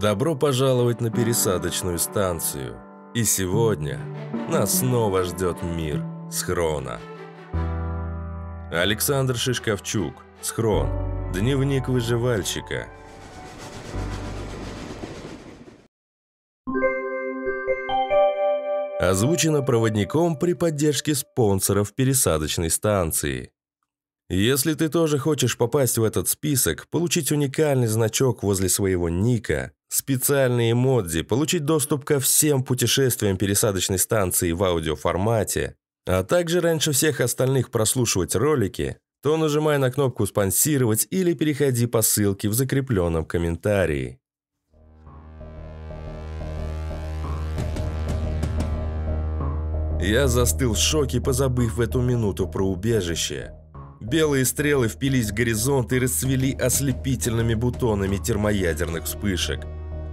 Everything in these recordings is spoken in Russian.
Добро пожаловать на пересадочную станцию. И сегодня нас снова ждет мир Схрона. Александр Шишковчук. Схрон. Дневник выживальщика. Озвучено проводником при поддержке спонсоров пересадочной станции. Если ты тоже хочешь попасть в этот список, получить уникальный значок возле своего ника, специальные модди, получить доступ ко всем путешествиям пересадочной станции в аудиоформате, а также раньше всех остальных прослушивать ролики, то нажимай на кнопку «Спонсировать» или переходи по ссылке в закрепленном комментарии. Я застыл в шоке, позабыв в эту минуту про убежище. Белые стрелы впились в горизонт и расцвели ослепительными бутонами термоядерных вспышек.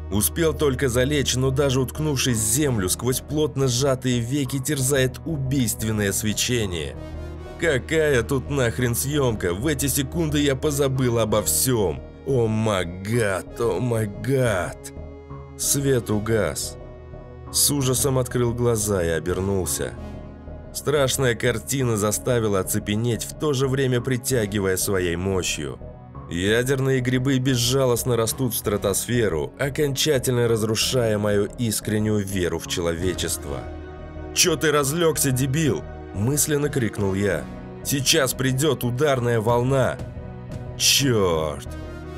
Успел только залечь, но даже уткнувшись в землю, сквозь плотно сжатые веки терзает убийственное свечение. Какая тут нахрен съемка, в эти секунды я позабыл обо всем. О магад, о магад. Свет угас. С ужасом открыл глаза и обернулся. Страшная картина заставила оцепенеть, в то же время притягивая своей мощью. Ядерные грибы безжалостно растут в стратосферу, окончательно разрушая мою искреннюю веру в человечество. «Чё ты разлегся, дебил?» – мысленно крикнул я. «Сейчас придет ударная волна!» Чёрт!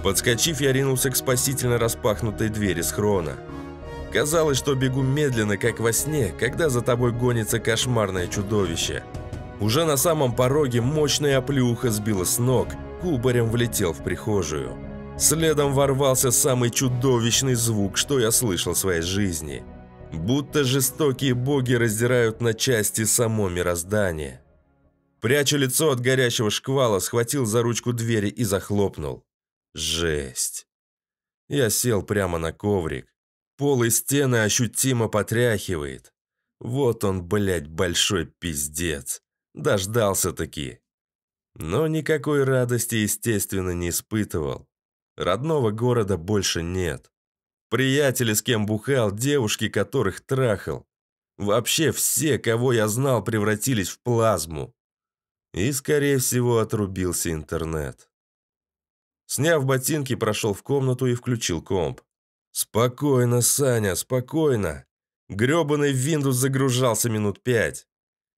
Подскочив, я ринулся к спасительно распахнутой двери схрона. Казалось, что бегу медленно, как во сне, когда за тобой гонится кошмарное чудовище. Уже на самом пороге мощная оплюха сбила с ног, кубарем влетел в прихожую. Следом ворвался самый чудовищный звук, что я слышал в своей жизни. Будто жестокие боги раздирают на части само мироздание. Прячу лицо от горящего шквала, схватил за ручку двери и захлопнул. Жесть. Я сел прямо на коврик. Пол и стены ощутимо потряхивает. Вот он, блядь, большой пиздец. Дождался-таки. Но никакой радости, естественно, не испытывал. Родного города больше нет. Приятели, с кем бухал, девушки, которых трахал. Вообще все, кого я знал, превратились в плазму. И, скорее всего, отрубился интернет. Сняв ботинки, прошел в комнату и включил комп. «Спокойно, Саня, спокойно!» Гребаный Windows загружался минут пять.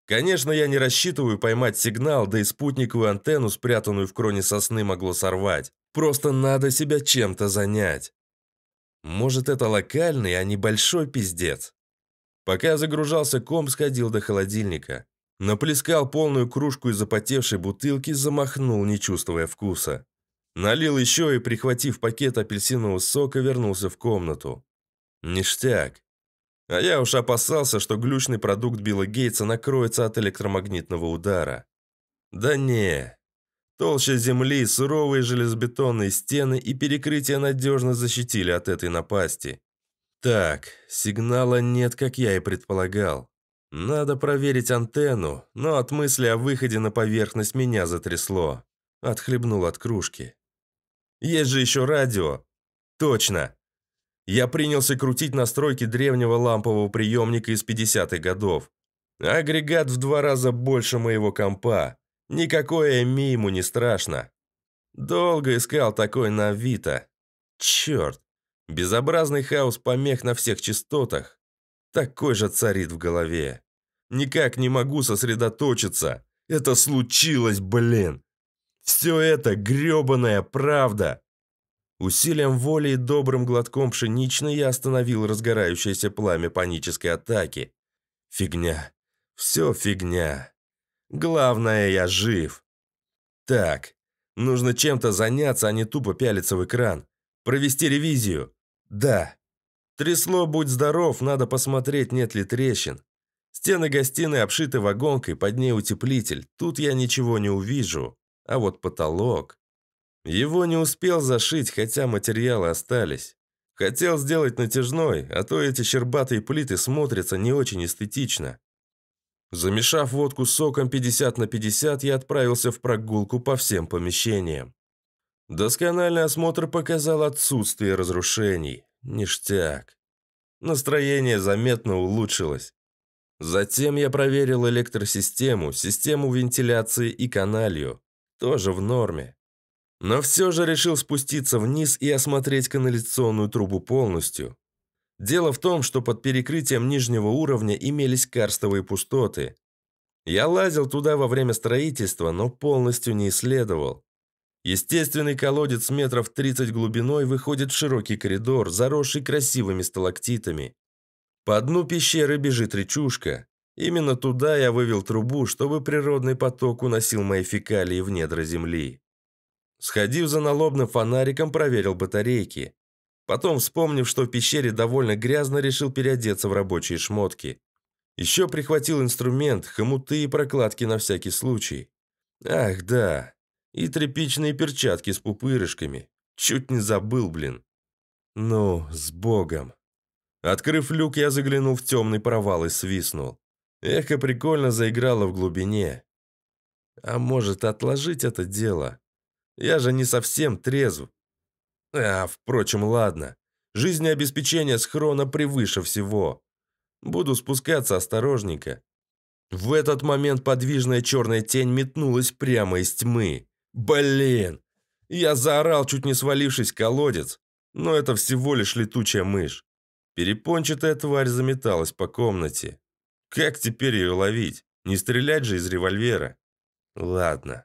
Конечно, я не рассчитываю поймать сигнал, да и спутниковую антенну, спрятанную в кроне сосны, могло сорвать. Просто надо себя чем-то занять. Может, это локальный, а не большой пиздец. Пока загружался комп, сходил до холодильника. Наплескал полную кружку из запотевшей бутылки, замахнул, не чувствуя вкуса. Налил еще и, прихватив пакет апельсинового сока, вернулся в комнату. Ништяк. А я уж опасался, что глючный продукт Билла Гейтса накроется от электромагнитного удара. Да не. Толща земли, суровые железобетонные стены и перекрытия надежно защитили от этой напасти. Так, сигнала нет, как я и предполагал. Надо проверить антенну, но от мысли о выходе на поверхность меня затрясло. Отхлебнул от кружки. Есть же еще радио. Точно. Я принялся крутить настройки древнего лампового приемника из 50-х годов. Агрегат в два раза больше моего компа. Никакое ми ему не страшно. Долго искал такой на Авито. Черт. Безобразный хаос помех на всех частотах. Такой же царит в голове. Никак не могу сосредоточиться. Это случилось, блин. Все это гребаная правда. Усилием воли и добрым глотком пшеничной я остановил разгорающееся пламя панической атаки. Фигня. Все фигня. Главное, я жив. Так, нужно чем-то заняться, а не тупо пялиться в экран. Провести ревизию. Да. Трясло, будь здоров, надо посмотреть, нет ли трещин. Стены гостиной обшиты вагонкой, под ней утеплитель. Тут я ничего не увижу. А вот потолок... Его не успел зашить, хотя материалы остались. Хотел сделать натяжной, а то эти щербатые плиты смотрятся не очень эстетично. Замешав водку соком 50 на 50, я отправился в прогулку по всем помещениям. Доскональный осмотр показал отсутствие разрушений. Ништяк. Настроение заметно улучшилось. Затем я проверил электросистему, систему вентиляции и каналью тоже в норме. Но все же решил спуститься вниз и осмотреть канализационную трубу полностью. Дело в том, что под перекрытием нижнего уровня имелись карстовые пустоты. Я лазил туда во время строительства, но полностью не исследовал. Естественный колодец метров 30 глубиной выходит в широкий коридор, заросший красивыми сталактитами. По дну пещеры бежит речушка. Именно туда я вывел трубу, чтобы природный поток уносил мои фекалии в недра земли. Сходив за налобным фонариком, проверил батарейки. Потом, вспомнив, что в пещере довольно грязно, решил переодеться в рабочие шмотки. Еще прихватил инструмент, хомуты и прокладки на всякий случай. Ах, да. И тряпичные перчатки с пупырышками. Чуть не забыл, блин. Ну, с богом. Открыв люк, я заглянул в темный провал и свистнул. Эхо прикольно заиграло в глубине. А может, отложить это дело? Я же не совсем трезв. А, впрочем, ладно. Жизнеобеспечение схрона превыше всего. Буду спускаться осторожненько. В этот момент подвижная черная тень метнулась прямо из тьмы. Блин! Я заорал, чуть не свалившись в колодец. Но это всего лишь летучая мышь. Перепончатая тварь заметалась по комнате. Как теперь ее ловить? Не стрелять же из револьвера. Ладно.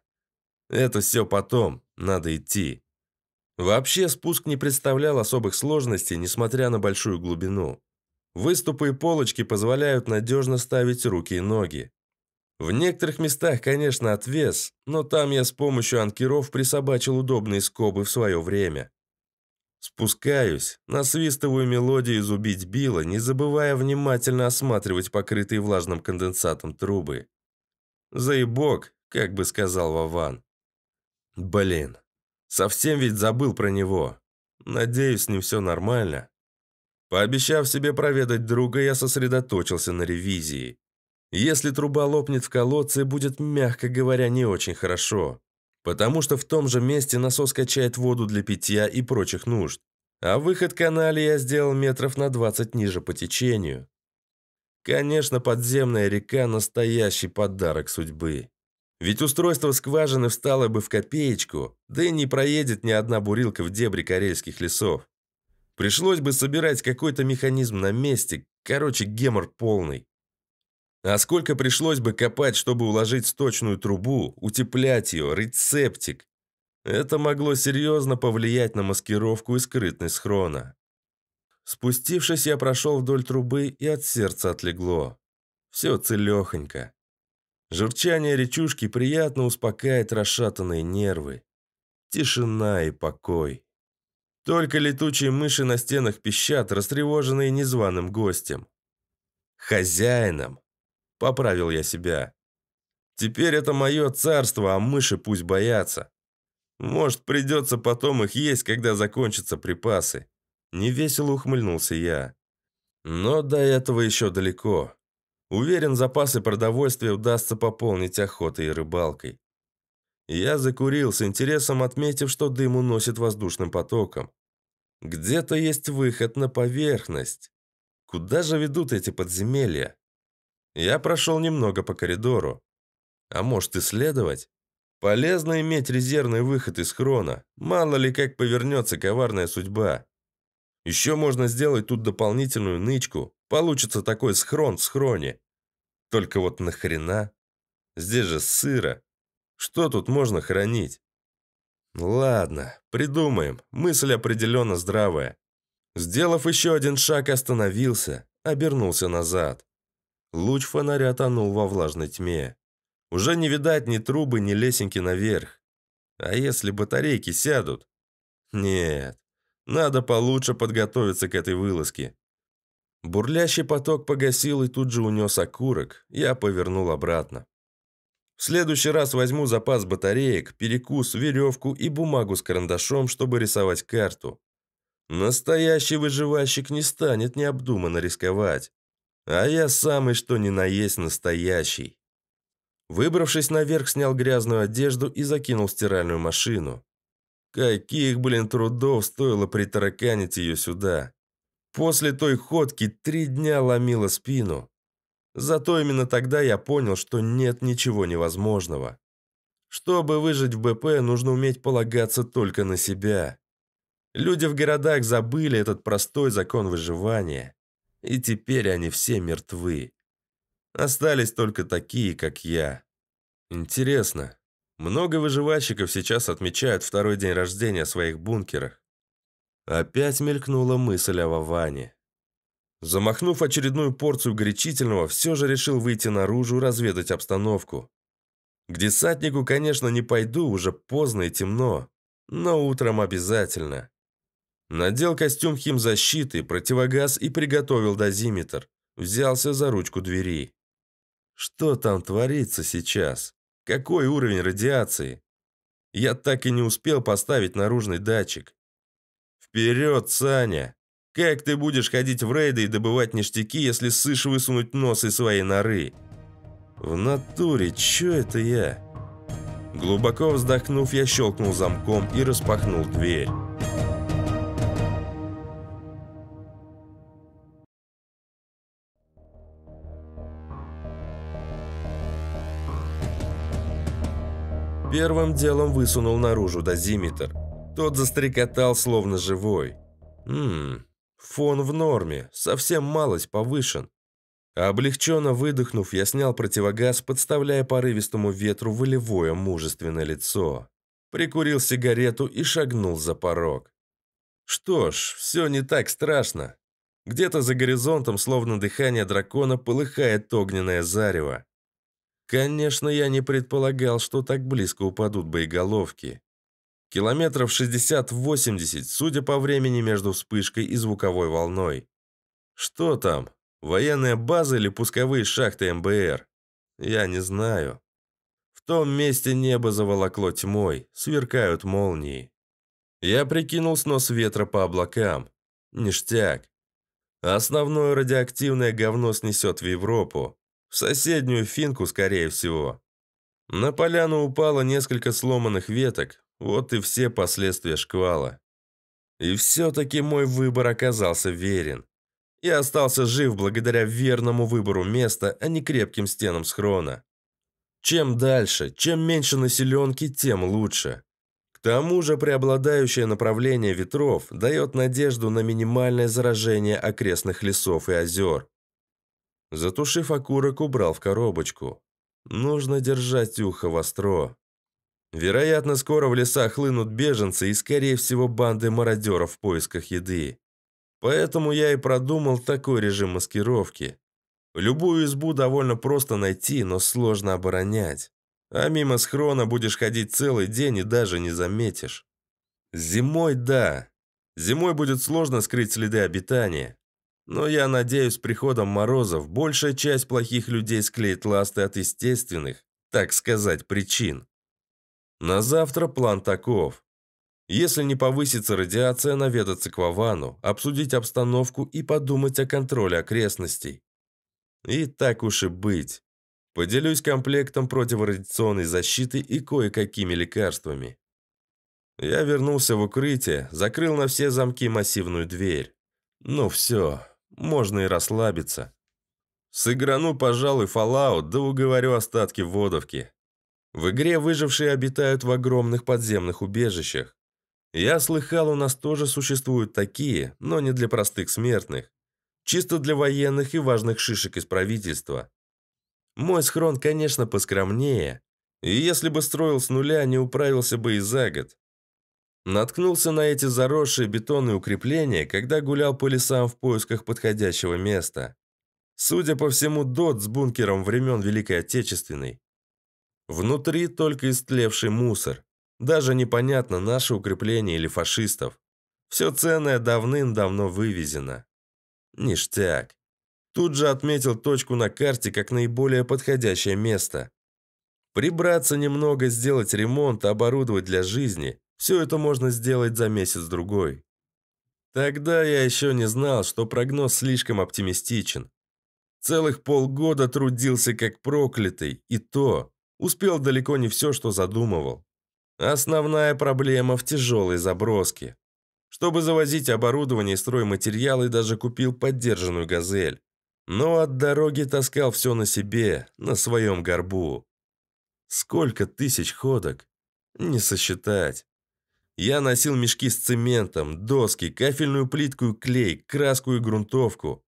Это все потом. Надо идти. Вообще спуск не представлял особых сложностей, несмотря на большую глубину. Выступы и полочки позволяют надежно ставить руки и ноги. В некоторых местах, конечно, отвес, но там я с помощью анкеров присобачил удобные скобы в свое время. Спускаюсь, насвистываю мелодию из «Убить Билла», не забывая внимательно осматривать покрытые влажным конденсатом трубы. «Заебок», как бы сказал Вован. «Блин, совсем ведь забыл про него. Надеюсь, с ним все нормально». Пообещав себе проведать друга, я сосредоточился на ревизии. Если труба лопнет в колодце, будет, мягко говоря, не очень хорошо потому что в том же месте насос качает воду для питья и прочих нужд. А выход канала я сделал метров на 20 ниже по течению. Конечно, подземная река – настоящий подарок судьбы. Ведь устройство скважины встало бы в копеечку, да и не проедет ни одна бурилка в дебри карельских лесов. Пришлось бы собирать какой-то механизм на месте, короче, гемор полный. А сколько пришлось бы копать, чтобы уложить сточную трубу, утеплять ее, рецептик? Это могло серьезно повлиять на маскировку и скрытность хрона. Спустившись, я прошел вдоль трубы и от сердца отлегло. Все целехонько. Журчание речушки приятно успокаивает расшатанные нервы. Тишина и покой. Только летучие мыши на стенах пищат, растревоженные незваным гостем. Хозяином. Поправил я себя. Теперь это мое царство, а мыши пусть боятся. Может, придется потом их есть, когда закончатся припасы. Невесело ухмыльнулся я. Но до этого еще далеко. Уверен, запасы продовольствия удастся пополнить охотой и рыбалкой. Я закурил, с интересом отметив, что дым уносит воздушным потоком. Где-то есть выход на поверхность. Куда же ведут эти подземелья? Я прошел немного по коридору. А может исследовать? Полезно иметь резервный выход из хрона. Мало ли как повернется коварная судьба. Еще можно сделать тут дополнительную нычку. Получится такой схрон в схроне. Только вот нахрена? Здесь же сыро. Что тут можно хранить? Ладно, придумаем. Мысль определенно здравая. Сделав еще один шаг, остановился, обернулся назад. Луч фонаря тонул во влажной тьме. Уже не видать ни трубы, ни лесенки наверх. А если батарейки сядут? Нет, надо получше подготовиться к этой вылазке. Бурлящий поток погасил и тут же унес окурок. Я повернул обратно. В следующий раз возьму запас батареек, перекус, веревку и бумагу с карандашом, чтобы рисовать карту. Настоящий выживальщик не станет необдуманно рисковать. А я самый что ни на есть настоящий. Выбравшись наверх, снял грязную одежду и закинул в стиральную машину. Каких, блин, трудов стоило притараканить ее сюда. После той ходки три дня ломила спину. Зато именно тогда я понял, что нет ничего невозможного. Чтобы выжить в БП, нужно уметь полагаться только на себя. Люди в городах забыли этот простой закон выживания. И теперь они все мертвы. Остались только такие, как я. Интересно, много выживальщиков сейчас отмечают второй день рождения в своих бункерах. Опять мелькнула мысль о Ваване. Замахнув очередную порцию горячительного, все же решил выйти наружу разведать обстановку. К десантнику, конечно, не пойду, уже поздно и темно, но утром обязательно. Надел костюм химзащиты, противогаз и приготовил дозиметр. Взялся за ручку двери. Что там творится сейчас? Какой уровень радиации? Я так и не успел поставить наружный датчик. Вперед, Саня! Как ты будешь ходить в рейды и добывать ништяки, если сышь высунуть нос из своей норы? В натуре, чё это я? Глубоко вздохнув, я щелкнул замком и распахнул дверь. Первым делом высунул наружу дозиметр. Тот застрекотал, словно живой. Ммм, фон в норме, совсем малость повышен. Облегченно выдохнув, я снял противогаз, подставляя порывистому ветру волевое мужественное лицо. Прикурил сигарету и шагнул за порог. Что ж, все не так страшно. Где-то за горизонтом, словно дыхание дракона, полыхает огненное зарево. Конечно, я не предполагал, что так близко упадут боеголовки. Километров 60-80, судя по времени между вспышкой и звуковой волной. Что там? Военная база или пусковые шахты МБР? Я не знаю. В том месте небо заволокло тьмой, сверкают молнии. Я прикинул снос ветра по облакам. Ништяк. Основное радиоактивное говно снесет в Европу. В соседнюю финку, скорее всего. На поляну упало несколько сломанных веток. Вот и все последствия шквала. И все-таки мой выбор оказался верен. Я остался жив благодаря верному выбору места, а не крепким стенам схрона. Чем дальше, чем меньше населенки, тем лучше. К тому же преобладающее направление ветров дает надежду на минимальное заражение окрестных лесов и озер. Затушив окурок, убрал в коробочку. Нужно держать ухо востро. Вероятно, скоро в леса хлынут беженцы и, скорее всего, банды мародеров в поисках еды. Поэтому я и продумал такой режим маскировки. Любую избу довольно просто найти, но сложно оборонять. А мимо схрона будешь ходить целый день и даже не заметишь. Зимой – да. Зимой будет сложно скрыть следы обитания. Но я надеюсь, с приходом морозов большая часть плохих людей склеит ласты от естественных, так сказать, причин. На завтра план таков. Если не повысится радиация, наведаться к Вовану, обсудить обстановку и подумать о контроле окрестностей. И так уж и быть. Поделюсь комплектом противорадиационной защиты и кое-какими лекарствами. Я вернулся в укрытие, закрыл на все замки массивную дверь. Ну все, можно и расслабиться. Сыграну, пожалуй, Fallout, да уговорю остатки водовки. В игре выжившие обитают в огромных подземных убежищах. Я слыхал, у нас тоже существуют такие, но не для простых смертных. Чисто для военных и важных шишек из правительства. Мой схрон, конечно, поскромнее. И если бы строил с нуля, не управился бы и за год. Наткнулся на эти заросшие бетонные укрепления, когда гулял по лесам в поисках подходящего места. Судя по всему, дот с бункером времен Великой Отечественной. Внутри только истлевший мусор. Даже непонятно, наше укрепление или фашистов. Все ценное давным-давно вывезено. Ништяк. Тут же отметил точку на карте как наиболее подходящее место. Прибраться немного, сделать ремонт, оборудовать для жизни. Все это можно сделать за месяц-другой. Тогда я еще не знал, что прогноз слишком оптимистичен. Целых полгода трудился как проклятый, и то успел далеко не все, что задумывал. Основная проблема в тяжелой заброске. Чтобы завозить оборудование и стройматериалы, даже купил поддержанную «Газель». Но от дороги таскал все на себе, на своем горбу. Сколько тысяч ходок? Не сосчитать. Я носил мешки с цементом, доски, кафельную плитку и клей, краску и грунтовку.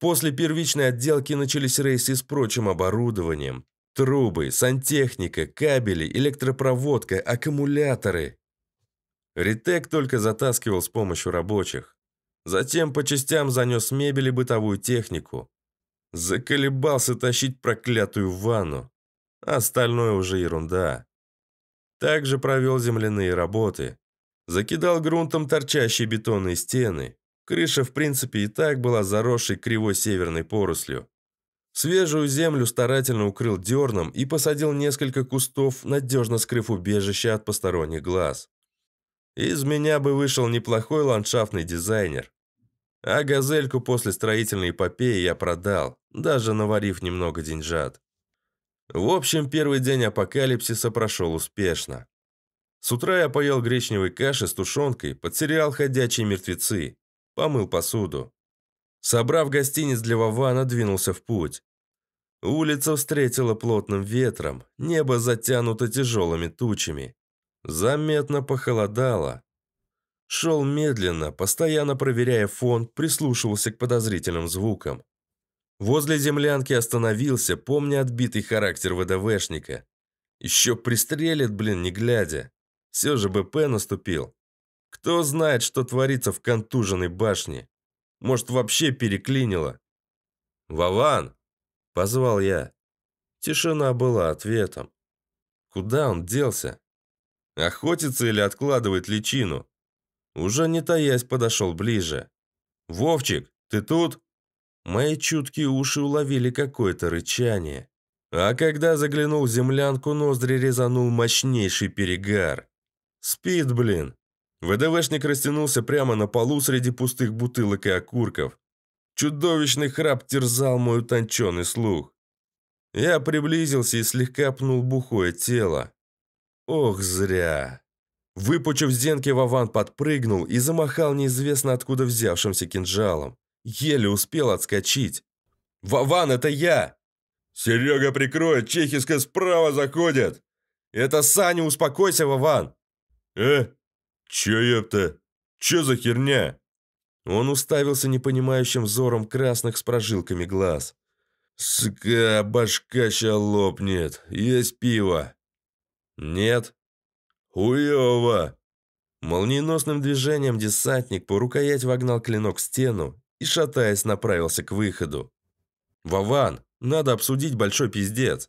После первичной отделки начались рейсы с прочим оборудованием. Трубы, сантехника, кабели, электропроводка, аккумуляторы. Ритек только затаскивал с помощью рабочих. Затем по частям занес мебель и бытовую технику. Заколебался тащить проклятую ванну. Остальное уже ерунда. Также провел земляные работы. Закидал грунтом торчащие бетонные стены. Крыша, в принципе, и так была заросшей кривой северной порослью. Свежую землю старательно укрыл дерном и посадил несколько кустов, надежно скрыв убежище от посторонних глаз. Из меня бы вышел неплохой ландшафтный дизайнер. А газельку после строительной эпопеи я продал, даже наварив немного деньжат. В общем, первый день апокалипсиса прошел успешно. С утра я поел гречневой каши с тушенкой под «Ходячие мертвецы». Помыл посуду. Собрав гостиниц для Вавана, двинулся в путь. Улица встретила плотным ветром, небо затянуто тяжелыми тучами. Заметно похолодало. Шел медленно, постоянно проверяя фон, прислушивался к подозрительным звукам. Возле землянки остановился, помня отбитый характер ВДВшника. Еще пристрелит, блин, не глядя. Все же БП наступил. Кто знает, что творится в контуженной башне. Может, вообще переклинило. «Вован!» – позвал я. Тишина была ответом. Куда он делся? Охотится или откладывает личину? Уже не таясь подошел ближе. «Вовчик, ты тут?» Мои чуткие уши уловили какое-то рычание. А когда заглянул в землянку, ноздри резанул мощнейший перегар. Спит, блин. ВДВшник растянулся прямо на полу среди пустых бутылок и окурков. Чудовищный храп терзал мой утонченный слух. Я приблизился и слегка пнул бухое тело. Ох, зря. Выпучив зенки, Вован подпрыгнул и замахал неизвестно откуда взявшимся кинжалом. Еле успел отскочить. «Вован, это я!» «Серега, прикрой! Чехиска справа заходит. «Это Саня, успокойся, Вован!» «Э? Че, ёпта? Че за херня?» Он уставился непонимающим взором красных с прожилками глаз. «Ска, башка ща лопнет. Есть пиво?» «Нет». «Хуёво!» Молниеносным движением десантник по рукоять вогнал клинок в стену и, шатаясь, направился к выходу. «Вован, надо обсудить большой пиздец».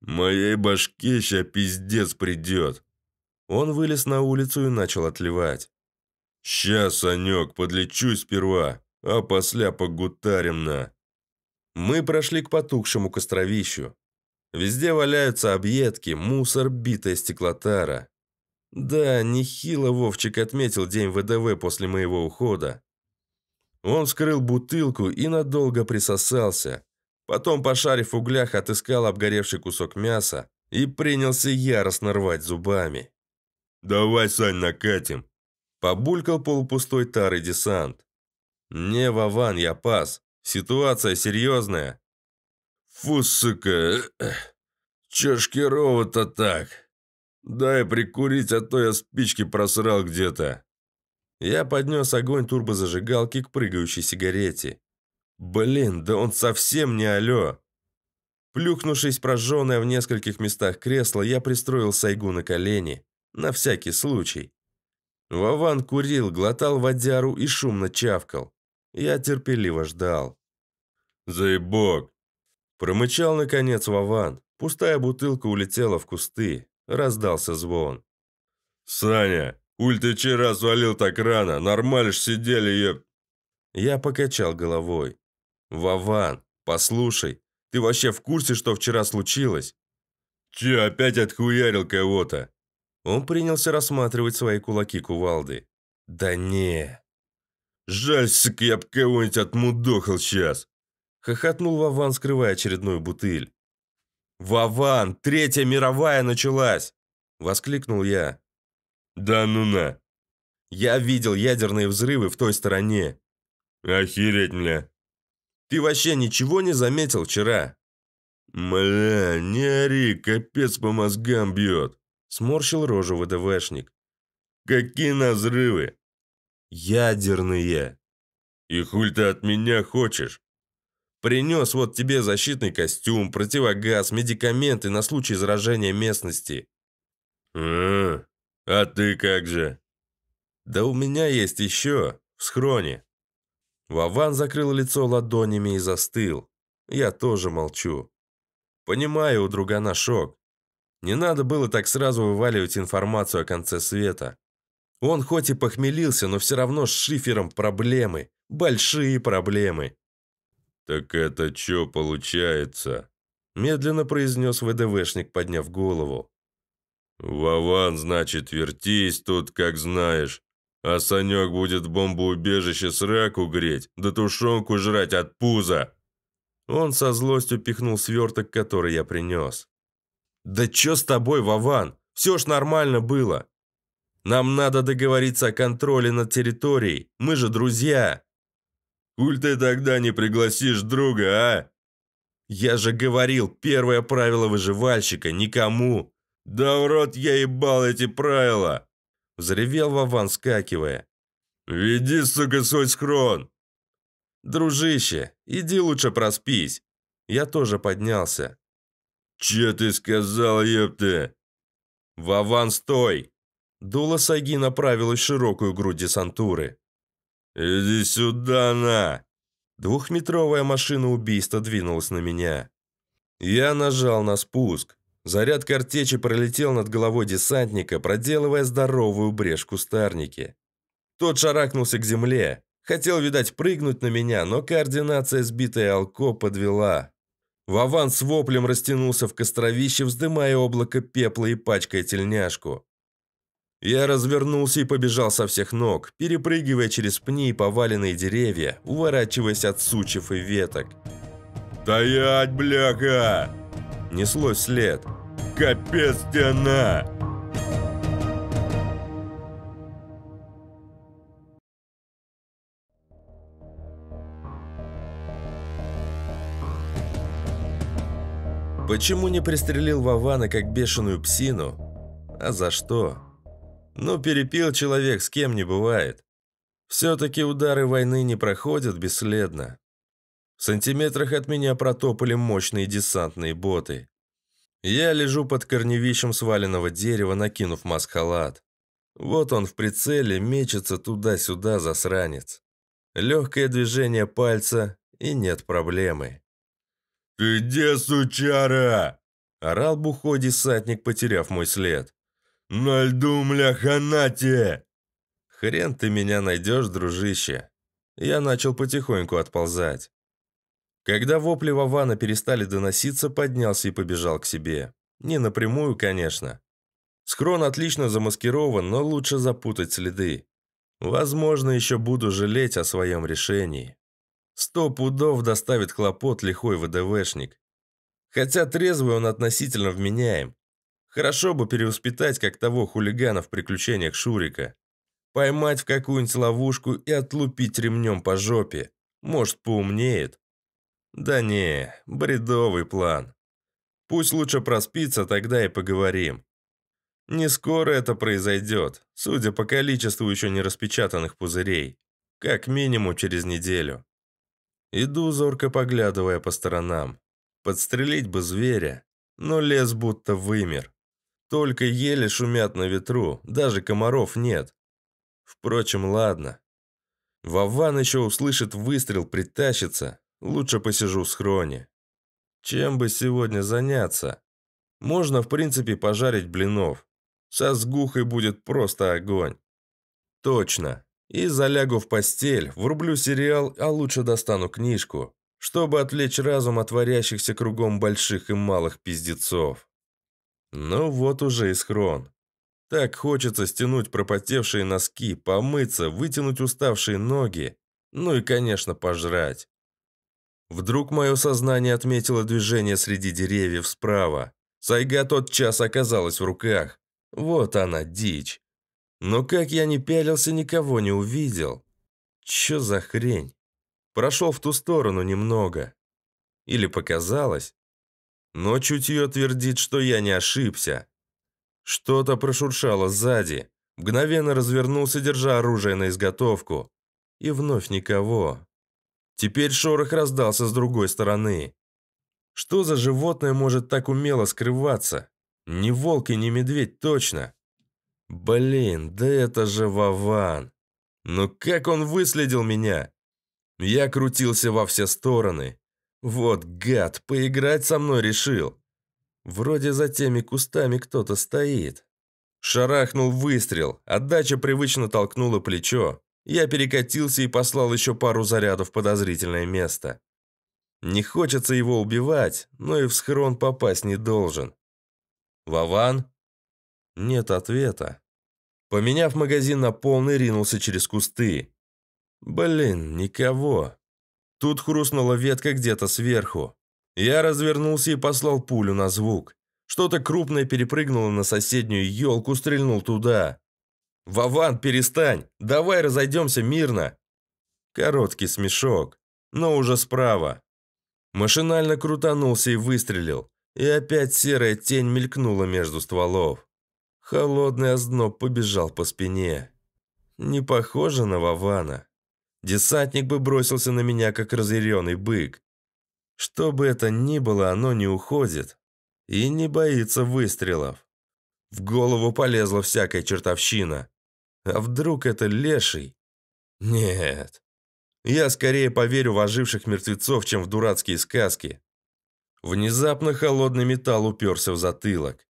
«Моей башке ща пиздец придет». Он вылез на улицу и начал отливать. «Сейчас, Санек, подлечусь сперва, а после погутарим на...» Мы прошли к потухшему костровищу. Везде валяются объедки, мусор, битая стеклотара. Да, нехило Вовчик отметил день ВДВ после моего ухода. Он вскрыл бутылку и надолго присосался. Потом, пошарив в углях, отыскал обгоревший кусок мяса и принялся яростно рвать зубами. «Давай, Сань, накатим!» Побулькал полупустой тарый десант. «Не, Вован, я пас. Ситуация серьезная». «Фу, сука! Чешкирова-то так! Дай прикурить, а то я спички просрал где-то!» Я поднес огонь турбозажигалки к прыгающей сигарете. Блин, да он совсем не алё. Плюхнувшись прожженное в нескольких местах кресло, я пристроил Сайгу на колени. На всякий случай. Вован курил, глотал водяру и шумно чавкал. Я терпеливо ждал. «Заебок!» Промычал, наконец, Вован. Пустая бутылка улетела в кусты. Раздался звон. «Саня, Уль, ты вчера свалил так рано, нормально ж сидели и...» Я покачал головой. «Вован, послушай, ты вообще в курсе, что вчера случилось?» «Че, опять отхуярил кого-то?» Он принялся рассматривать свои кулаки кувалды. «Да не...» «Жаль, сык, я б кого-нибудь отмудохал сейчас!» Хохотнул Вован, скрывая очередную бутыль. «Вован, Третья мировая началась!» Воскликнул я. Да ну на. Я видел ядерные взрывы в той стороне. Охереть, мне! Ты вообще ничего не заметил вчера? Мля, не ори, капец по мозгам бьет. Сморщил рожу ВДВшник. Какие назрывы? Ядерные. И хуль ты от меня хочешь? Принес вот тебе защитный костюм, противогаз, медикаменты на случай заражения местности. А, -а, -а. «А ты как же?» «Да у меня есть еще, в схроне». Вован закрыл лицо ладонями и застыл. Я тоже молчу. Понимаю у другана шок. Не надо было так сразу вываливать информацию о конце света. Он хоть и похмелился, но все равно с шифером проблемы. Большие проблемы. «Так это что получается?» Медленно произнес ВДВшник, подняв голову. «Вован, значит, вертись тут, как знаешь. А Санек будет в бомбоубежище сраку греть, да тушенку жрать от пуза!» Он со злостью пихнул сверток, который я принес. «Да чё с тобой, Вован? Все ж нормально было. Нам надо договориться о контроле над территорией, мы же друзья!» «Куль ты тогда не пригласишь друга, а?» «Я же говорил, первое правило выживальщика – никому, «Да в рот я ебал эти правила!» Взревел Вован, скакивая. «Веди, сука, свой схрон!» «Дружище, иди лучше проспись!» Я тоже поднялся. «Че ты сказал, ёпты?» «Вован, стой!» Дула Саги направила широкую груди сантуры. «Иди сюда, на!» Двухметровая машина убийства двинулась на меня. Я нажал на спуск. Заряд картечи пролетел над головой десантника, проделывая здоровую брешь в кустарнике. Тот шарахнулся к земле. Хотел, видать, прыгнуть на меня, но координация сбитая Алко подвела. Вован с воплем растянулся в костровище, вздымая облако пепла и пачкая тельняшку. Я развернулся и побежал со всех ног, перепрыгивая через пни и поваленные деревья, уворачиваясь от сучьев и веток. «Стоять, бляха!» неслось след. «Капец стена!» Почему не пристрелил Вована как бешеную псину? А за что? Ну, перепил человек, с кем не бывает. Все-таки удары войны не проходят бесследно. В сантиметрах от меня протопали мощные десантные боты. Я лежу под корневищем сваленного дерева, накинув маск Вот он в прицеле мечется туда-сюда, засранец. Легкое движение пальца, и нет проблемы. «Ты где, сучара?» – орал бухой десантник, потеряв мой след. «На льду, мля, ханате!» «Хрен ты меня найдешь, дружище!» Я начал потихоньку отползать. Когда вопли Вавана перестали доноситься, поднялся и побежал к себе. Не напрямую, конечно. Схрон отлично замаскирован, но лучше запутать следы. Возможно, еще буду жалеть о своем решении. Сто пудов доставит хлопот лихой ВДВшник. Хотя трезвый он относительно вменяем. Хорошо бы перевоспитать, как того хулигана в приключениях Шурика. Поймать в какую-нибудь ловушку и отлупить ремнем по жопе. Может, поумнеет. Да не, бредовый план. Пусть лучше проспится, тогда и поговорим. Не скоро это произойдет, судя по количеству еще не распечатанных пузырей. Как минимум через неделю. Иду, зорко поглядывая по сторонам. Подстрелить бы зверя, но лес будто вымер. Только еле шумят на ветру, даже комаров нет. Впрочем, ладно. Вован еще услышит выстрел, притащится, Лучше посижу в схроне. Чем бы сегодня заняться? Можно, в принципе, пожарить блинов. Со сгухой будет просто огонь. Точно. И залягу в постель, врублю сериал, а лучше достану книжку, чтобы отвлечь разум от варящихся кругом больших и малых пиздецов. Ну вот уже и схрон. Так хочется стянуть пропотевшие носки, помыться, вытянуть уставшие ноги, ну и, конечно, пожрать. Вдруг мое сознание отметило движение среди деревьев справа. Сайга тот час оказалась в руках. Вот она, дичь. Но как я не пялился, никого не увидел. Чё за хрень? Прошел в ту сторону немного. Или показалось? Но чутье твердит, что я не ошибся. Что-то прошуршало сзади. Мгновенно развернулся, держа оружие на изготовку. И вновь никого. Теперь шорох раздался с другой стороны. Что за животное может так умело скрываться? Ни волк и ни медведь точно. Блин, да это же Вован. Но ну как он выследил меня? Я крутился во все стороны. Вот гад, поиграть со мной решил. Вроде за теми кустами кто-то стоит. Шарахнул выстрел, отдача привычно толкнула плечо. Я перекатился и послал еще пару зарядов в подозрительное место. Не хочется его убивать, но и в схрон попасть не должен. «Вован?» Нет ответа. Поменяв магазин на полный, ринулся через кусты. Блин, никого. Тут хрустнула ветка где-то сверху. Я развернулся и послал пулю на звук. Что-то крупное перепрыгнуло на соседнюю елку, стрельнул туда. «Вован, перестань! Давай разойдемся мирно!» Короткий смешок, но уже справа. Машинально крутанулся и выстрелил. И опять серая тень мелькнула между стволов. Холодный озноб побежал по спине. Не похоже на Вована. Десантник бы бросился на меня, как разъяренный бык. Что бы это ни было, оно не уходит. И не боится выстрелов. В голову полезла всякая чертовщина. А вдруг это леший? Нет. Я скорее поверю в оживших мертвецов, чем в дурацкие сказки. Внезапно холодный металл уперся в затылок.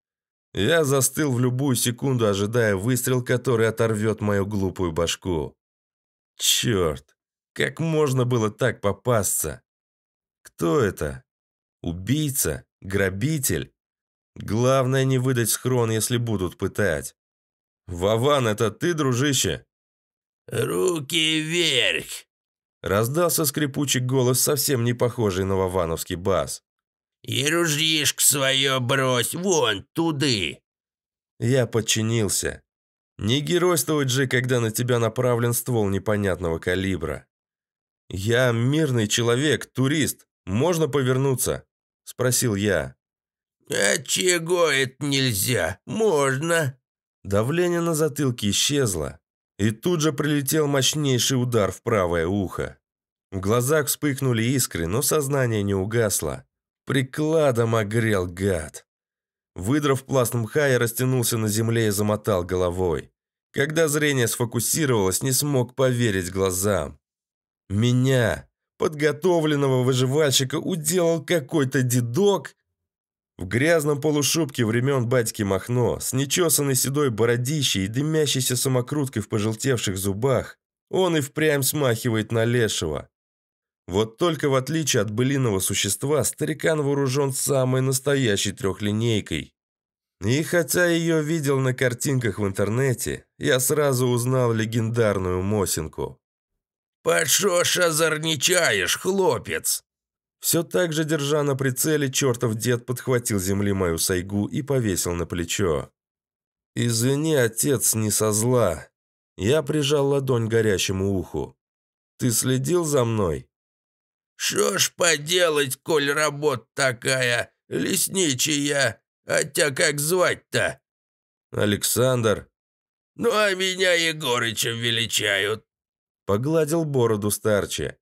Я застыл в любую секунду, ожидая выстрел, который оторвет мою глупую башку. Черт, как можно было так попасться? Кто это? Убийца? Грабитель? Главное не выдать схрон, если будут пытать. «Вован, это ты, дружище?» «Руки вверх!» Раздался скрипучий голос, совсем не похожий на вовановский бас. «И ружьишко свое брось вон туды!» Я подчинился. Не геройствовать же, когда на тебя направлен ствол непонятного калибра. «Я мирный человек, турист. Можно повернуться?» – спросил я. «Отчего это нельзя? Можно!» Давление на затылке исчезло, и тут же прилетел мощнейший удар в правое ухо. В глазах вспыхнули искры, но сознание не угасло. Прикладом огрел гад. Выдрав пласт мха, я растянулся на земле и замотал головой. Когда зрение сфокусировалось, не смог поверить глазам. Меня, подготовленного выживальщика, уделал какой-то дедок в грязном полушубке времен батьки Махно, с нечесанной седой бородищей и дымящейся самокруткой в пожелтевших зубах, он и впрямь смахивает на лешего. Вот только в отличие от былиного существа, старикан вооружен самой настоящей трехлинейкой. И хотя ее видел на картинках в интернете, я сразу узнал легендарную Мосинку. «Подшо шазарничаешь, хлопец?» Все так же, держа на прицеле, чертов дед подхватил земли мою сайгу и повесил на плечо. «Извини, отец, не со зла». Я прижал ладонь горящему уху. «Ты следил за мной?» «Что ж поделать, коль работа такая, лесничая, а тебя как звать-то?» «Александр». «Ну, а меня Егорычем величают». Погладил бороду старче.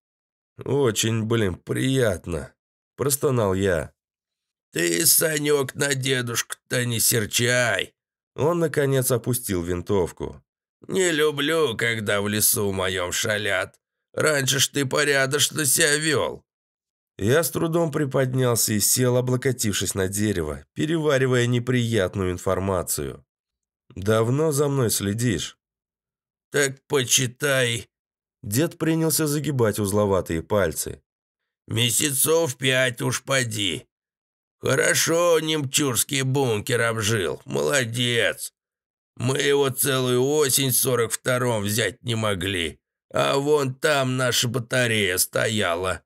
«Очень, блин, приятно», – простонал я. «Ты, Санек, на дедушку-то не серчай!» Он, наконец, опустил винтовку. «Не люблю, когда в лесу моем шалят. Раньше ж ты порядочно себя вел». Я с трудом приподнялся и сел, облокотившись на дерево, переваривая неприятную информацию. «Давно за мной следишь?» «Так почитай, Дед принялся загибать узловатые пальцы. «Месяцов пять уж поди. Хорошо немчурский бункер обжил, молодец. Мы его целую осень сорок втором взять не могли, а вон там наша батарея стояла.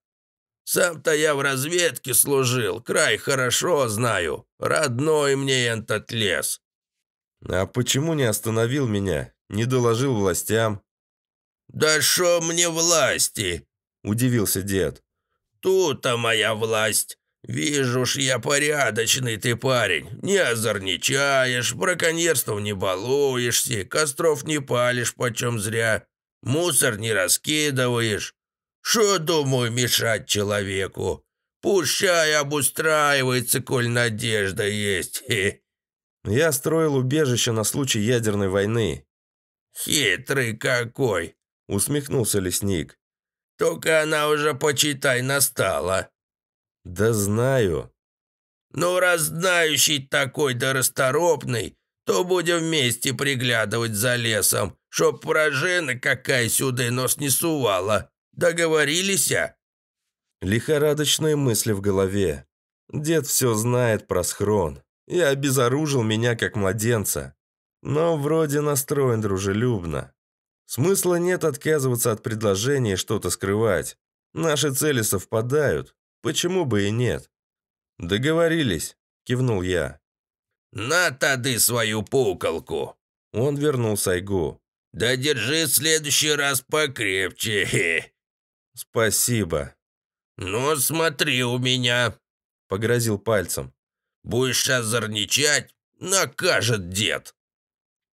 Сам-то я в разведке служил, край хорошо знаю, родной мне этот лес». «А почему не остановил меня, не доложил властям?» «Да шо мне власти?» – удивился дед. «Тут-то моя власть. Вижу ж я порядочный ты парень. Не озорничаешь, браконьерством не балуешься, костров не палишь почем зря, мусор не раскидываешь. Шо, думаю, мешать человеку? Пущай обустраивается, коль надежда есть. Я строил убежище на случай ядерной войны. Хитрый какой усмехнулся лесник. «Только она уже, почитай, настала». «Да знаю». «Ну, раз знающий такой да расторопный, то будем вместе приглядывать за лесом, чтоб прожена какая сюда нос не сувала. Договорились?» а? Лихорадочные мысли в голове. Дед все знает про схрон и обезоружил меня как младенца. Но вроде настроен дружелюбно. Смысла нет отказываться от предложения что-то скрывать. Наши цели совпадают. Почему бы и нет? Договорились, кивнул я. На тады свою пуколку. Он вернул Сайгу. Да держи в следующий раз покрепче. Спасибо. Но ну, смотри у меня, погрозил пальцем. Будешь озорничать, накажет дед.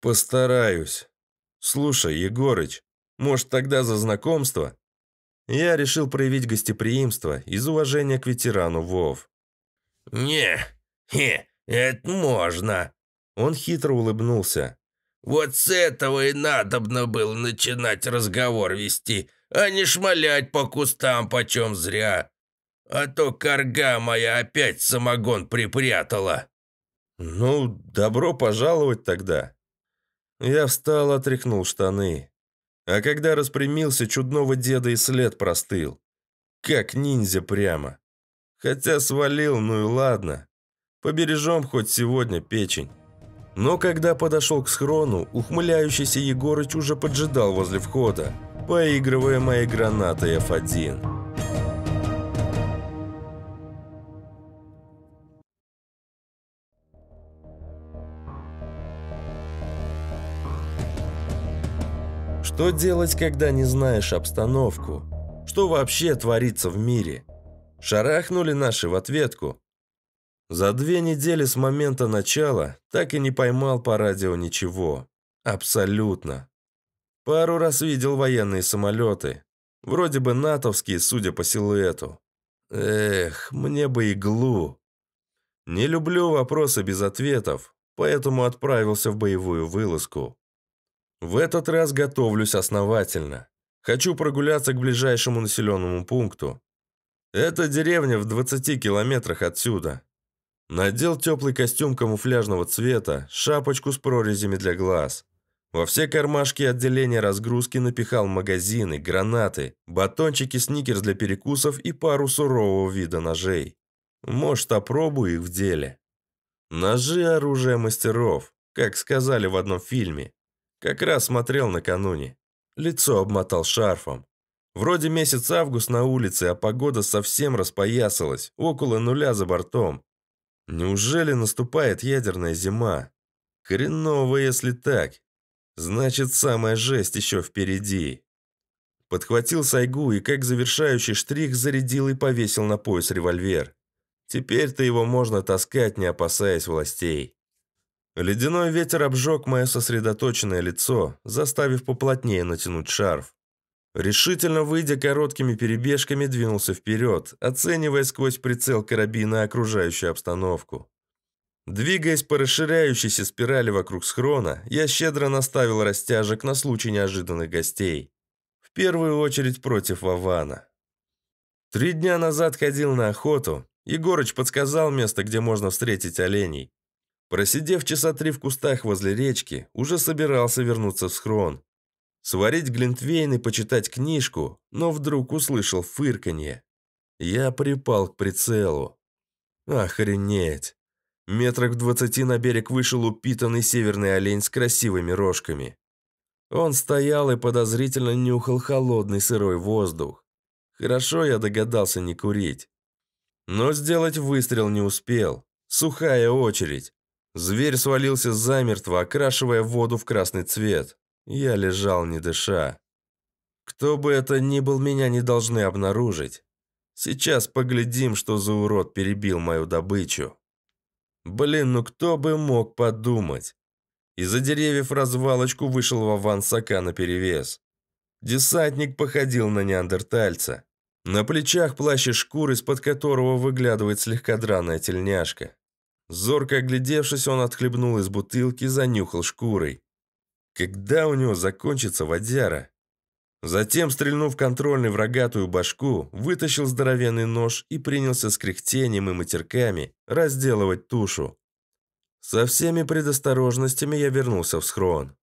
Постараюсь. «Слушай, Егорыч, может, тогда за знакомство?» Я решил проявить гостеприимство из уважения к ветерану Вов. «Не, хе, это можно!» Он хитро улыбнулся. «Вот с этого и надобно было начинать разговор вести, а не шмалять по кустам почем зря. А то корга моя опять самогон припрятала». «Ну, добро пожаловать тогда», я встал, отряхнул штаны. А когда распрямился, чудного деда и след простыл. Как ниндзя прямо. Хотя свалил, ну и ладно. Побережем хоть сегодня печень. Но когда подошел к схрону, ухмыляющийся Егорыч уже поджидал возле входа, поигрывая моей гранатой F1. Что делать, когда не знаешь обстановку? Что вообще творится в мире? Шарахнули наши в ответку. За две недели с момента начала так и не поймал по радио ничего. Абсолютно. Пару раз видел военные самолеты. Вроде бы натовские, судя по силуэту. Эх, мне бы иглу. Не люблю вопросы без ответов, поэтому отправился в боевую вылазку. В этот раз готовлюсь основательно. Хочу прогуляться к ближайшему населенному пункту. Это деревня в 20 километрах отсюда. Надел теплый костюм камуфляжного цвета, шапочку с прорезями для глаз. Во все кармашки отделения разгрузки напихал магазины, гранаты, батончики сникерс для перекусов и пару сурового вида ножей. Может, опробую их в деле. Ножи – оружие мастеров, как сказали в одном фильме. Как раз смотрел накануне. Лицо обмотал шарфом. Вроде месяц август на улице, а погода совсем распоясалась, около нуля за бортом. Неужели наступает ядерная зима? Хреново, если так. Значит, самая жесть еще впереди. Подхватил Сайгу и, как завершающий штрих, зарядил и повесил на пояс револьвер. Теперь-то его можно таскать, не опасаясь властей. Ледяной ветер обжег мое сосредоточенное лицо, заставив поплотнее натянуть шарф. Решительно выйдя короткими перебежками, двинулся вперед, оценивая сквозь прицел карабина окружающую обстановку. Двигаясь по расширяющейся спирали вокруг схрона, я щедро наставил растяжек на случай неожиданных гостей. В первую очередь против Вавана. Три дня назад ходил на охоту. и Егорыч подсказал место, где можно встретить оленей. Просидев часа три в кустах возле речки, уже собирался вернуться в схрон. Сварить глинтвейн и почитать книжку, но вдруг услышал фырканье. Я припал к прицелу. Охренеть. Метрах в двадцати на берег вышел упитанный северный олень с красивыми рожками. Он стоял и подозрительно нюхал холодный сырой воздух. Хорошо я догадался не курить. Но сделать выстрел не успел. Сухая очередь. Зверь свалился замертво, окрашивая воду в красный цвет. Я лежал, не дыша. Кто бы это ни был, меня не должны обнаружить. Сейчас поглядим, что за урод перебил мою добычу. Блин, ну кто бы мог подумать. Из-за деревьев развалочку вышел Вован Сака наперевес. Десантник походил на неандертальца. На плечах плащ шкуры, из-под которого выглядывает слегка драная тельняшка. Зорко оглядевшись, он отхлебнул из бутылки, занюхал шкурой. Когда у него закончится водяра? Затем, стрельнув контрольный в рогатую башку, вытащил здоровенный нож и принялся с кряхтением и матерками разделывать тушу. Со всеми предосторожностями я вернулся в схрон.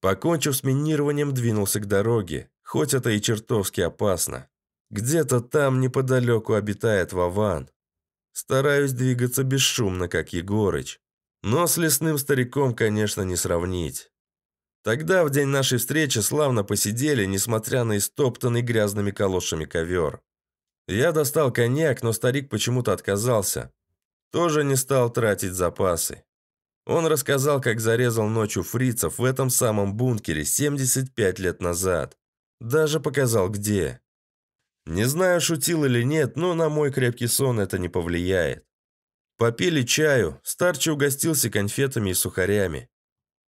Покончив с минированием, двинулся к дороге, хоть это и чертовски опасно. Где-то там неподалеку обитает Вован. Стараюсь двигаться бесшумно, как Егорыч. Но с лесным стариком, конечно, не сравнить. Тогда, в день нашей встречи, славно посидели, несмотря на истоптанный грязными калошами ковер. Я достал коньяк, но старик почему-то отказался. Тоже не стал тратить запасы. Он рассказал, как зарезал ночью фрицев в этом самом бункере 75 лет назад. Даже показал, где. Не знаю, шутил или нет, но на мой крепкий сон это не повлияет. Попили чаю, старче угостился конфетами и сухарями.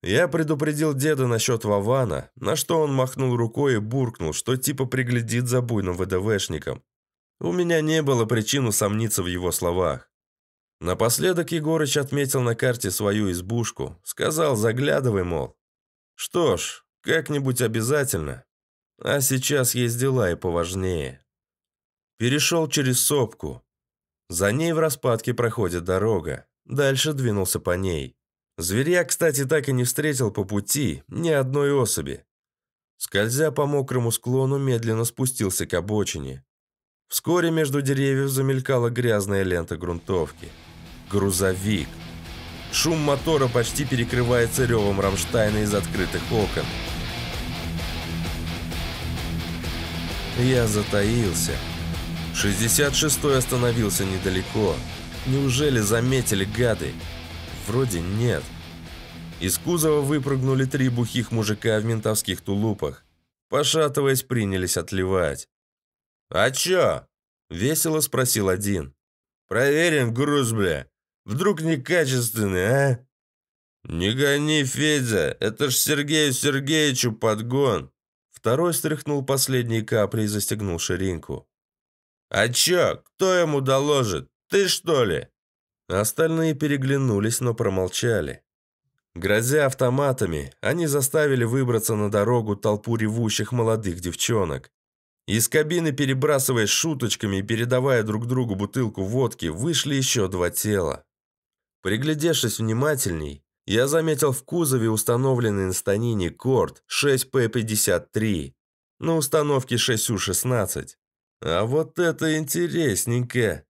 Я предупредил деда насчет Вавана, на что он махнул рукой и буркнул, что типа приглядит за буйным ВДВшником. У меня не было причин усомниться в его словах. Напоследок Егорыч отметил на карте свою избушку, сказал «заглядывай, мол». Что ж, как-нибудь обязательно. А сейчас есть дела и поважнее. Перешел через сопку. За ней в распадке проходит дорога. Дальше двинулся по ней. Зверя, кстати, так и не встретил по пути ни одной особи. Скользя по мокрому склону, медленно спустился к обочине. Вскоре между деревьев замелькала грязная лента грунтовки. Грузовик. Шум мотора почти перекрывается ревом Рамштайна из открытых окон. Я затаился. 66-й остановился недалеко. Неужели заметили гады? Вроде нет. Из кузова выпрыгнули три бухих мужика в ментовских тулупах. Пошатываясь, принялись отливать. «А чё?» – весело спросил один. «Проверим груз, бля. Вдруг некачественный, а?» «Не гони, Федя, это ж Сергею Сергеевичу подгон. Второй стряхнул последние капли и застегнул ширинку. «А чё? Кто ему доложит? Ты что ли?» Остальные переглянулись, но промолчали. Грозя автоматами, они заставили выбраться на дорогу толпу ревущих молодых девчонок. Из кабины, перебрасываясь шуточками и передавая друг другу бутылку водки, вышли еще два тела. Приглядевшись внимательней, я заметил в кузове установленный на станине корт 6П-53 на установке 6У-16. А вот это интересненько.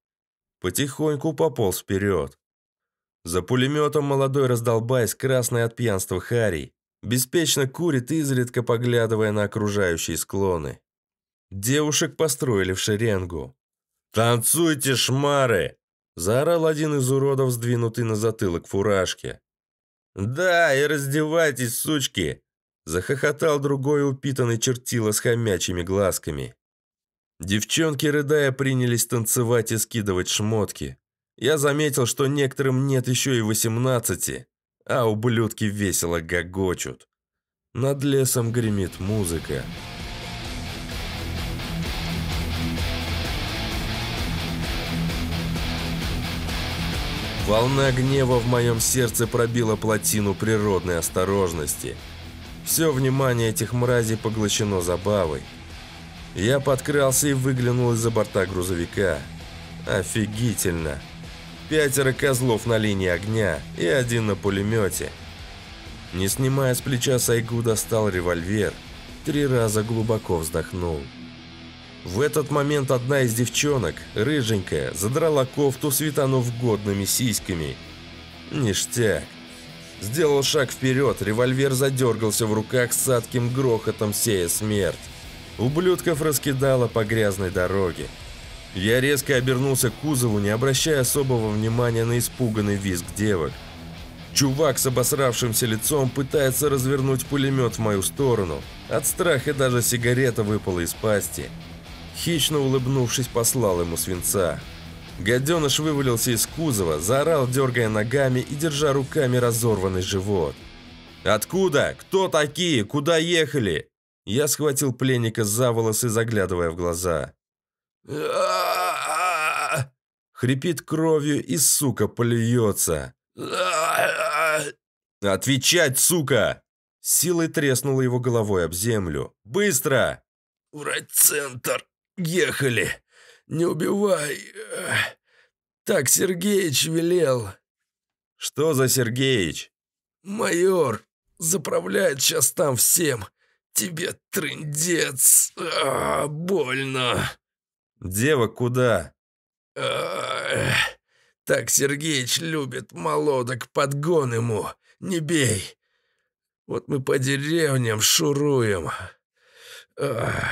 Потихоньку пополз вперед. За пулеметом молодой раздолбай с красной от пьянства Харий. Беспечно курит, изредка поглядывая на окружающие склоны. Девушек построили в шеренгу. «Танцуйте, шмары!» – заорал один из уродов, сдвинутый на затылок фуражки. «Да, и раздевайтесь, сучки!» Захохотал другой упитанный чертила с хомячими глазками. Девчонки, рыдая, принялись танцевать и скидывать шмотки. Я заметил, что некоторым нет еще и восемнадцати, а ублюдки весело гогочут. Над лесом гремит музыка. Волна гнева в моем сердце пробила плотину природной осторожности. Все внимание этих мразей поглощено забавой. Я подкрался и выглянул из-за борта грузовика. Офигительно. Пятеро козлов на линии огня и один на пулемете. Не снимая с плеча, Сайгу достал револьвер. Три раза глубоко вздохнул. В этот момент одна из девчонок, рыженькая, задрала кофту, светанув годными сиськами. Ништяк. Сделал шаг вперед, револьвер задергался в руках с адким грохотом, сея смерть. Ублюдков раскидало по грязной дороге. Я резко обернулся к кузову, не обращая особого внимания на испуганный визг девок. Чувак с обосравшимся лицом пытается развернуть пулемет в мою сторону. От страха даже сигарета выпала из пасти. Хищно улыбнувшись, послал ему свинца. Гаденыш вывалился из кузова, заорал, дергая ногами и держа руками разорванный живот. «Откуда? Кто такие? Куда ехали?» Я схватил пленника за волосы, заглядывая в глаза. Хрипит кровью и, сука, плюется. «Отвечать, сука!» Силой треснула его головой об землю. «Быстро!» «Урать центр!» ехали. Не убивай. Так Сергеич велел». «Что за Сергеич?» «Майор. Заправляет сейчас там всем. Тебе трындец. А, больно». «Девок куда?» а, «Так Сергеич любит молодок, подгон ему. Не бей. Вот мы по деревням шуруем. Ах.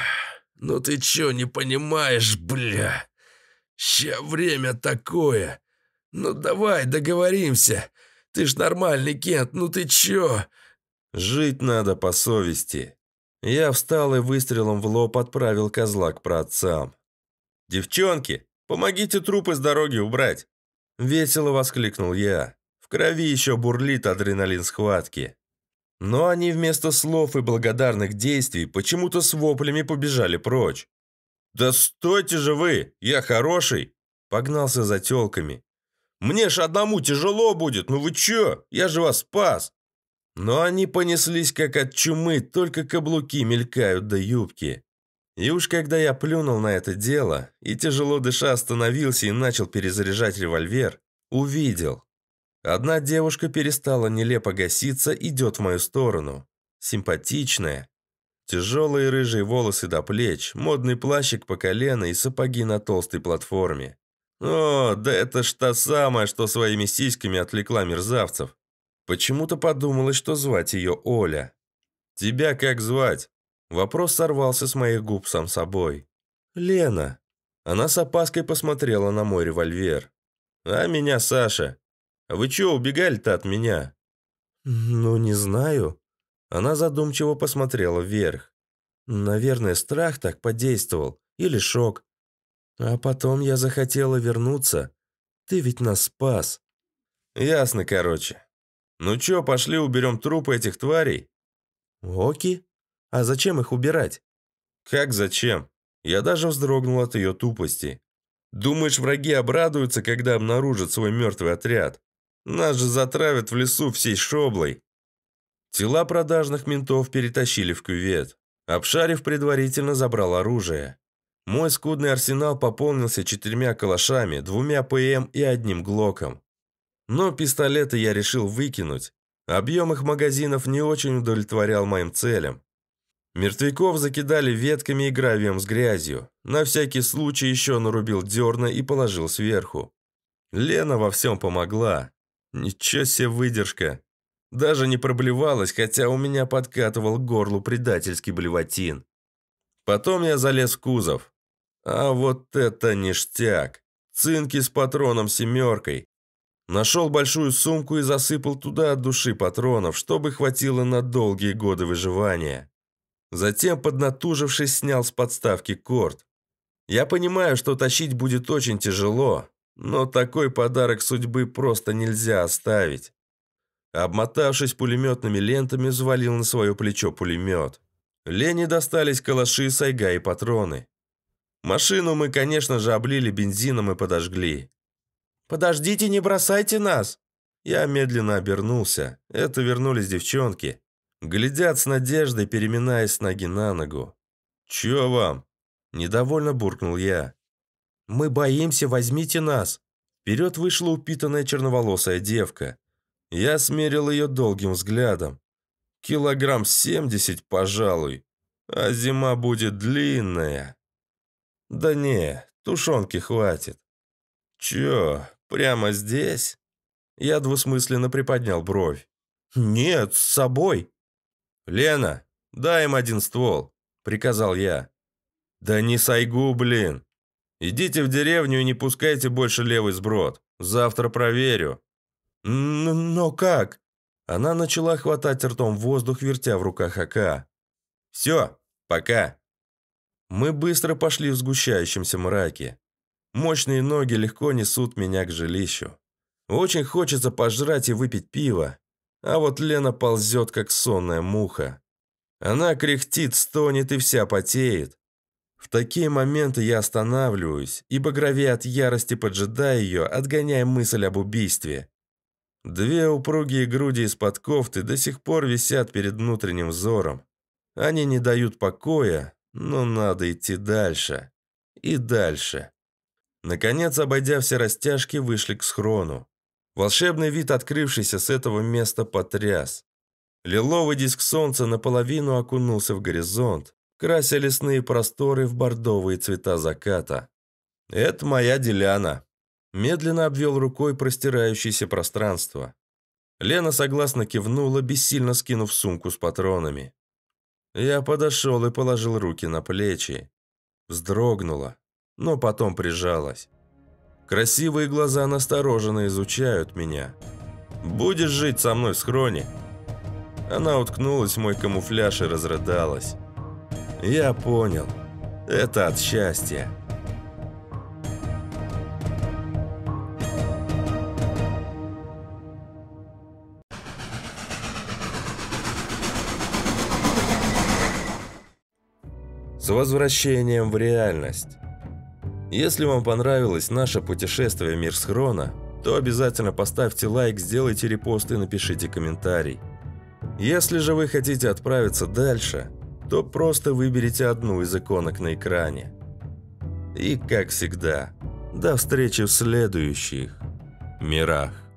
«Ну ты чё, не понимаешь, бля? Ща время такое. Ну давай, договоримся. Ты ж нормальный, Кент, ну ты чё?» «Жить надо по совести». Я встал и выстрелом в лоб отправил козла к праотцам. «Девчонки, помогите трупы с дороги убрать!» Весело воскликнул я. В крови еще бурлит адреналин схватки. Но они вместо слов и благодарных действий почему-то с воплями побежали прочь. «Да стойте же вы! Я хороший!» Погнался за телками. «Мне ж одному тяжело будет! Ну вы чё? Я же вас спас!» Но они понеслись как от чумы, только каблуки мелькают до юбки. И уж когда я плюнул на это дело, и тяжело дыша остановился и начал перезаряжать револьвер, увидел, Одна девушка перестала нелепо гаситься, идет в мою сторону. Симпатичная. Тяжелые рыжие волосы до плеч, модный плащик по колено и сапоги на толстой платформе. О, да это ж та самая, что своими сиськами отвлекла мерзавцев. Почему-то подумалось, что звать ее Оля. «Тебя как звать?» Вопрос сорвался с моих губ сам собой. «Лена». Она с опаской посмотрела на мой револьвер. «А меня Саша. «Вы чё убегали-то от меня?» «Ну, не знаю». Она задумчиво посмотрела вверх. «Наверное, страх так подействовал. Или шок. А потом я захотела вернуться. Ты ведь нас спас». «Ясно, короче. Ну чё, пошли уберем трупы этих тварей?» «Оки? А зачем их убирать?» «Как зачем? Я даже вздрогнул от ее тупости. Думаешь, враги обрадуются, когда обнаружат свой мертвый отряд? Нас же затравят в лесу всей шоблой. Тела продажных ментов перетащили в кювет. Обшарив предварительно забрал оружие. Мой скудный арсенал пополнился четырьмя калашами, двумя ПМ и одним глоком. Но пистолеты я решил выкинуть. Объем их магазинов не очень удовлетворял моим целям. Мертвяков закидали ветками и гравием с грязью. На всякий случай еще нарубил дерна и положил сверху. Лена во всем помогла. Ничего себе выдержка. Даже не проблевалась, хотя у меня подкатывал к горлу предательский блевотин. Потом я залез в кузов. А вот это ништяк. Цинки с патроном семеркой. Нашел большую сумку и засыпал туда от души патронов, чтобы хватило на долгие годы выживания. Затем, поднатужившись, снял с подставки корт. Я понимаю, что тащить будет очень тяжело, но такой подарок судьбы просто нельзя оставить. Обмотавшись пулеметными лентами, взвалил на свое плечо пулемет. Лене достались калаши, сайга и патроны. Машину мы, конечно же, облили бензином и подожгли. «Подождите, не бросайте нас!» Я медленно обернулся. Это вернулись девчонки. Глядят с надеждой, переминаясь с ноги на ногу. «Чё вам?» Недовольно буркнул я. «Мы боимся, возьмите нас!» Вперед вышла упитанная черноволосая девка. Я смерил ее долгим взглядом. Килограмм семьдесят, пожалуй. А зима будет длинная. Да не, тушенки хватит. Че, прямо здесь? Я двусмысленно приподнял бровь. Нет, с собой. Лена, дай им один ствол, приказал я. Да не сайгу, блин. Идите в деревню и не пускайте больше левый сброд. Завтра проверю». «Но как?» Она начала хватать ртом воздух, вертя в руках АК. «Все, пока». Мы быстро пошли в сгущающемся мраке. Мощные ноги легко несут меня к жилищу. Очень хочется пожрать и выпить пиво. А вот Лена ползет, как сонная муха. Она кряхтит, стонет и вся потеет. В такие моменты я останавливаюсь, и багрове от ярости поджидая ее, отгоняя мысль об убийстве. Две упругие груди из-под кофты до сих пор висят перед внутренним взором. Они не дают покоя, но надо идти дальше. И дальше. Наконец, обойдя все растяжки, вышли к схрону. Волшебный вид, открывшийся с этого места, потряс. Лиловый диск солнца наполовину окунулся в горизонт крася лесные просторы в бордовые цвета заката. «Это моя деляна», – медленно обвел рукой простирающееся пространство. Лена согласно кивнула, бессильно скинув сумку с патронами. Я подошел и положил руки на плечи. Вздрогнула, но потом прижалась. Красивые глаза настороженно изучают меня. «Будешь жить со мной в схроне?» Она уткнулась в мой камуфляж и разрыдалась. Я понял. Это от счастья. С возвращением в реальность. Если вам понравилось наше путешествие в мир схрона, то обязательно поставьте лайк, сделайте репост и напишите комментарий. Если же вы хотите отправиться дальше – то просто выберите одну из иконок на экране. И как всегда, до встречи в следующих мирах.